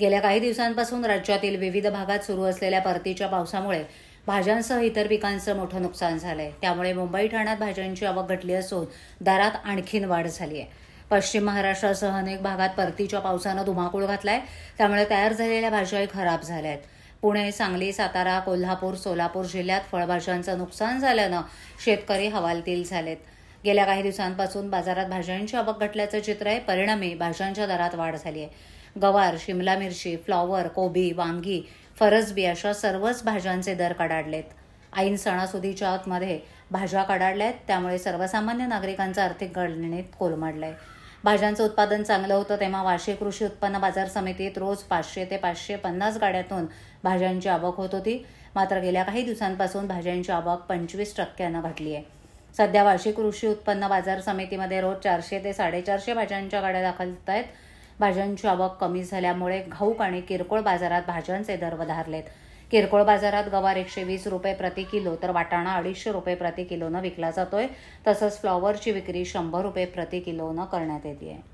गेल्या काही दिवसांपासून राज्यातील विविध भागात सुरू असलेल्या परतीच्या पावसामुळे भाज्यांसह इतर पिकांचं मोठं नुकसान झालंय त्यामुळे मुंबई ठाण्यात भाज्यांची आवक घटली असून दरात आणखीन वाढ झाली आहे पश्चिम महाराष्ट्रासह अनेक भागात परतीच्या पावसानं धुमाकूळ घातलाय त्यामुळे तयार झालेल्या भाज्याही खराब झाल्या आहेत पुणे सांगली सातारा कोल्हापूर सोलापूर जिल्ह्यात फळभाज्यांचं नुकसान झाल्यानं शेतकरी हवालतील झालेत गेल्या काही दिवसांपासून बाजारात भाज्यांची आवक घटल्याचं चित्र आहे परिणामी भाज्यांच्या दरात वाढ झाली आहे गवार शिमला मिरची फ्लॉवर कोबी वांगी फरसबी अशा सर्वच भाज्यांचे दर कडाडलेत ऐन सणासुदीच्या आतमध्ये भाज्या कडाडल्या आहेत त्यामुळे सर्वसामान्य नागरिकांचा आर्थिक गणनेत कोलमडलं आहे भाज्यांचं उत्पादन चांगलं होतं तेव्हा वाशी कृषी उत्पन्न बाजार समितीत रोज पाचशे ते पाचशे पन्नास गाड्यातून भाज्यांची आवक होत होती मात्र गेल्या काही दिवसांपासून भाज्यांची आवक पंचवीस टक्क्यानं घटली आहे सध्या वार्षिक कृषी उत्पन्न बाजार समितीमध्ये रोज चारशे ते साडेचारशे भाज्यांच्या गाड्या दाखल होत आहेत भाज्यांची आवक कमी झाल्यामुळे घाऊक आणि किरकोळ बाजारात भाज्यांचे दर वधारलेत किरकोळ बाजारात गवार एकशे वीस रुपये प्रति किलो तर वाटाणा अडीचशे रुपये प्रति किलोनं विकला जातोय तसंच फ्लॉवरची विक्री शंभर रुपये प्रति किलोनं करण्यात येते आहे